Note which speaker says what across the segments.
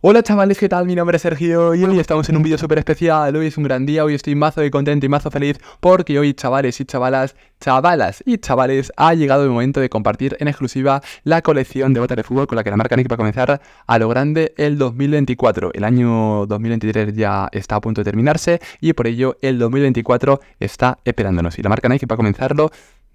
Speaker 1: Hola chavales, ¿qué tal? Mi nombre es Sergio y hoy estamos en un vídeo súper especial. Hoy es un gran día, hoy estoy mazo de contento y mazo feliz porque hoy chavales y chavalas, chavalas y chavales, ha llegado el momento de compartir en exclusiva la colección de botas de fútbol con la que la marca Nike va a comenzar a lo grande el 2024. El año 2023 ya está a punto de terminarse y por ello el 2024 está esperándonos y la marca Nike va a comenzarlo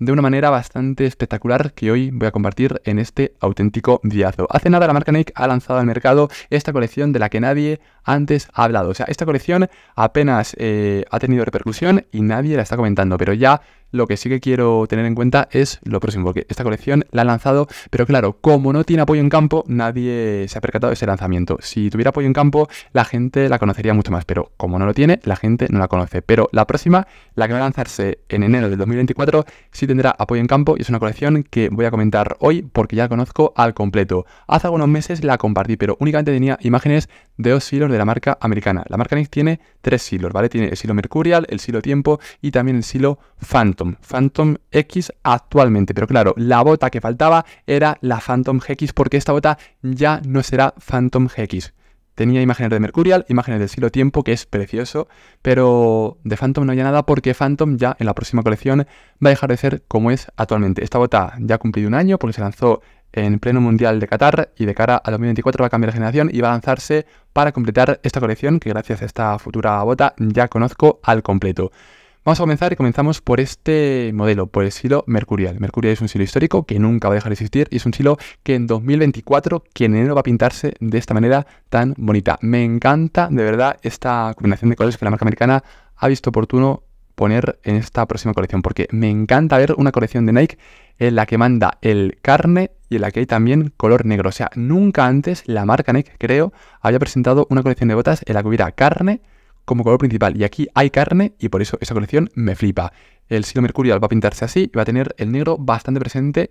Speaker 1: de una manera bastante espectacular que hoy voy a compartir en este auténtico diazo. Hace nada la marca Nike ha lanzado al mercado esta colección de la que nadie antes ha hablado. O sea, esta colección apenas eh, ha tenido repercusión y nadie la está comentando, pero ya lo que sí que quiero tener en cuenta es lo próximo, porque esta colección la ha lanzado, pero claro, como no tiene apoyo en campo, nadie se ha percatado de ese lanzamiento. Si tuviera apoyo en campo, la gente la conocería mucho más, pero como no lo tiene, la gente no la conoce. Pero la próxima, la que va a lanzarse en enero del 2024, sí tendrá apoyo en campo y es una colección que voy a comentar hoy porque ya la conozco al completo. Hace algunos meses la compartí, pero únicamente tenía imágenes de dos silos de la marca americana. La marca Nix tiene tres silos, ¿vale? Tiene el silo Mercurial, el silo Tiempo y también el silo Phantom. Phantom, X actualmente. Pero claro, la bota que faltaba era la Phantom GX porque esta bota ya no será Phantom GX. Tenía imágenes de Mercurial, imágenes del siglo tiempo, que es precioso, pero de Phantom no había nada porque Phantom ya en la próxima colección va a dejar de ser como es actualmente. Esta bota ya ha cumplido un año porque se lanzó en pleno mundial de Qatar y de cara a 2024 va a cambiar de generación y va a lanzarse para completar esta colección que gracias a esta futura bota ya conozco al completo. Vamos a comenzar y comenzamos por este modelo, por el silo mercurial. Mercurial es un silo histórico que nunca va a dejar de existir y es un silo que en 2024, que en enero va a pintarse de esta manera tan bonita. Me encanta de verdad esta combinación de colores que la marca americana ha visto oportuno poner en esta próxima colección, porque me encanta ver una colección de Nike en la que manda el carne y en la que hay también color negro. O sea, nunca antes la marca Nike, creo, había presentado una colección de botas en la que hubiera carne, como color principal. Y aquí hay carne y por eso esa colección me flipa. El silo mercurial va a pintarse así y va a tener el negro bastante presente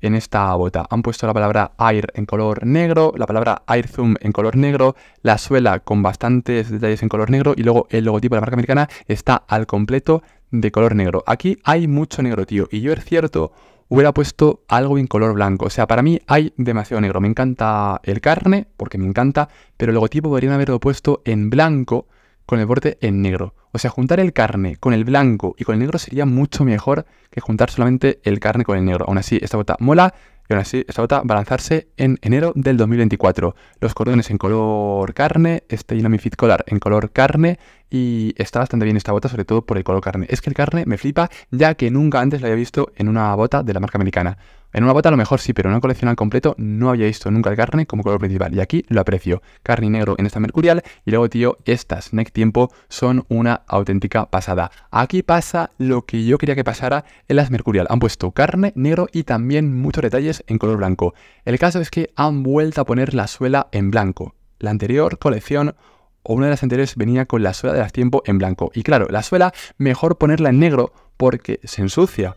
Speaker 1: en esta bota. Han puesto la palabra air en color negro, la palabra air zoom en color negro, la suela con bastantes detalles en color negro y luego el logotipo de la marca americana está al completo de color negro. Aquí hay mucho negro, tío, y yo es cierto hubiera puesto algo en color blanco. O sea, para mí hay demasiado negro. Me encanta el carne, porque me encanta, pero el logotipo deberían haberlo puesto en blanco con el borde en negro. O sea, juntar el carne con el blanco y con el negro sería mucho mejor que juntar solamente el carne con el negro. Aún así, esta bota mola y aún así, esta bota va a lanzarse en enero del 2024. Los cordones en color carne, este mi Fit Collar en color carne y está bastante bien esta bota, sobre todo por el color carne. Es que el carne me flipa ya que nunca antes la había visto en una bota de la marca americana. En una bota a lo mejor sí, pero en colección al completo no había visto nunca el carne como color principal. Y aquí lo aprecio. Carne y negro en esta Mercurial. Y luego, tío, estas Next Tiempo son una auténtica pasada. Aquí pasa lo que yo quería que pasara en las Mercurial. Han puesto carne, negro y también muchos detalles en color blanco. El caso es que han vuelto a poner la suela en blanco. La anterior colección o una de las anteriores venía con la suela de las tiempo en blanco. Y claro, la suela mejor ponerla en negro porque se ensucia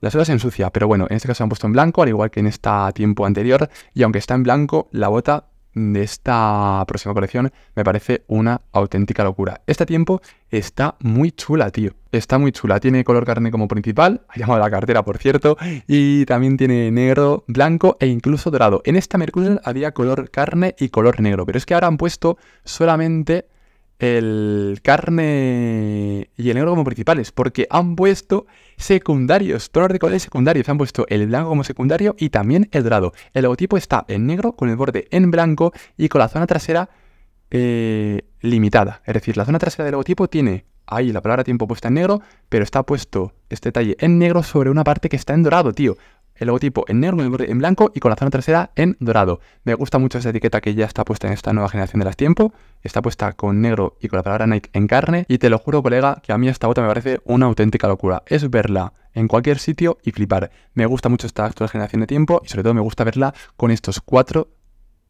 Speaker 1: las otras se ensucia, pero bueno, en este caso han puesto en blanco, al igual que en esta tiempo anterior, y aunque está en blanco, la bota de esta próxima colección me parece una auténtica locura. Este tiempo está muy chula, tío. Está muy chula. Tiene color carne como principal, ha llamado la cartera, por cierto, y también tiene negro, blanco e incluso dorado. En esta Mercurial había color carne y color negro, pero es que ahora han puesto solamente el carne y el negro como principales, porque han puesto secundarios, tonos de colores secundarios. Han puesto el blanco como secundario y también el dorado. El logotipo está en negro con el borde en blanco y con la zona trasera eh, limitada. Es decir, la zona trasera del logotipo tiene ahí la palabra tiempo puesta en negro, pero está puesto este detalle en negro sobre una parte que está en dorado, tío el logotipo en negro, en blanco y con la zona trasera en dorado. Me gusta mucho esta etiqueta que ya está puesta en esta nueva generación de las tiempo. Está puesta con negro y con la palabra Nike en carne. Y te lo juro, colega, que a mí esta bota me parece una auténtica locura. Es verla en cualquier sitio y flipar. Me gusta mucho esta actual generación de tiempo y sobre todo me gusta verla con estos cuatro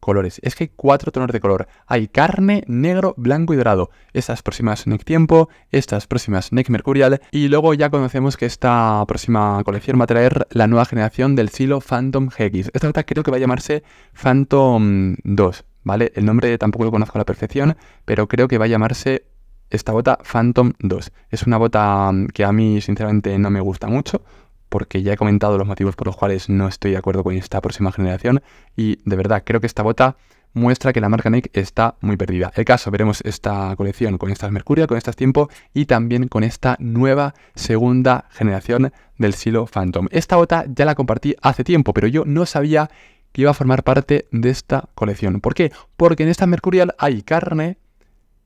Speaker 1: colores. Es que hay cuatro tonos de color. Hay carne, negro, blanco y dorado. Estas próximas Neck Tiempo, estas próximas Neck Mercurial. Y luego ya conocemos que esta próxima colección va a traer la nueva generación del silo Phantom GX. Esta bota creo que va a llamarse Phantom 2. ¿Vale? El nombre tampoco lo conozco a la perfección, pero creo que va a llamarse esta bota Phantom 2. Es una bota que a mí sinceramente no me gusta mucho, porque ya he comentado los motivos por los cuales no estoy de acuerdo con esta próxima generación y de verdad creo que esta bota muestra que la marca Nike está muy perdida. El caso, veremos esta colección con estas Mercurial, con estas Tiempo y también con esta nueva segunda generación del Silo Phantom. Esta bota ya la compartí hace tiempo, pero yo no sabía que iba a formar parte de esta colección. ¿Por qué? Porque en esta Mercurial hay carne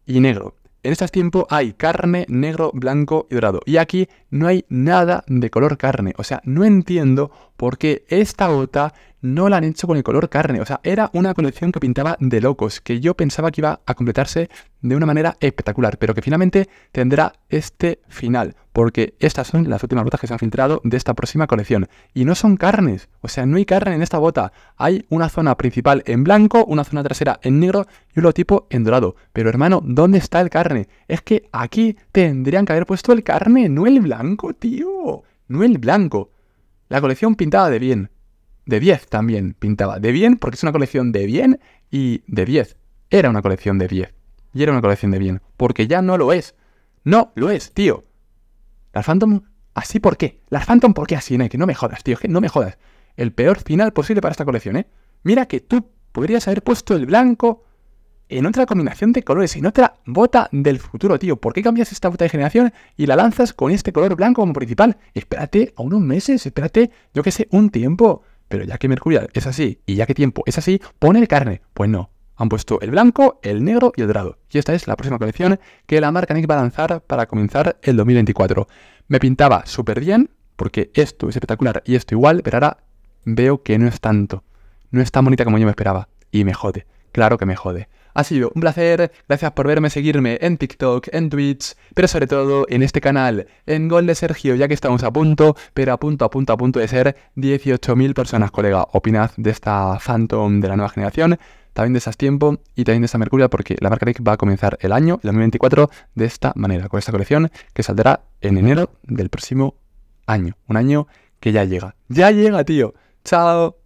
Speaker 1: y negro. En estos tiempos hay carne, negro, blanco y dorado. Y aquí no hay nada de color carne. O sea, no entiendo por qué esta gota no la han hecho con el color carne. O sea, era una colección que pintaba de locos, que yo pensaba que iba a completarse de una manera espectacular, pero que finalmente tendrá este final, porque estas son las últimas botas que se han filtrado de esta próxima colección. Y no son carnes, o sea, no hay carne en esta bota. Hay una zona principal en blanco, una zona trasera en negro y un logotipo en dorado. Pero hermano, ¿dónde está el carne? Es que aquí tendrían que haber puesto el carne, no el blanco, tío. No el blanco. La colección pintada de bien, de 10 también pintaba. De bien, porque es una colección de bien y de 10. Era una colección de 10. Y era una colección de bien. Porque ya no lo es. No lo es, tío. Las Phantom, así por qué. Las Phantom, ¿por qué así, que No me jodas, tío. Que no me jodas. El peor final posible para esta colección, ¿eh? Mira que tú podrías haber puesto el blanco en otra combinación de colores, en otra bota del futuro, tío. ¿Por qué cambias esta bota de generación y la lanzas con este color blanco como principal? Espérate a unos meses, espérate, yo qué sé, un tiempo. Pero ya que Mercurial es así y ya que tiempo es así, pone el carne. Pues no. Han puesto el blanco, el negro y el dorado. Y esta es la próxima colección que la marca Nick va a lanzar para comenzar el 2024. Me pintaba súper bien, porque esto es espectacular y esto igual, pero ahora veo que no es tanto. No es tan bonita como yo me esperaba. Y me jode. Claro que me jode. Ha sido un placer, gracias por verme, seguirme en TikTok, en Twitch, pero sobre todo en este canal, en Gol de Sergio, ya que estamos a punto, pero a punto, a punto, a punto de ser 18.000 personas, colega. Opinad de esta Phantom de la nueva generación, también de esas tiempo y también de esa Mercuria, porque la marca Rick va a comenzar el año, el 2024, de esta manera, con esta colección que saldrá en enero del próximo año. Un año que ya llega. Ya llega, tío. Chao.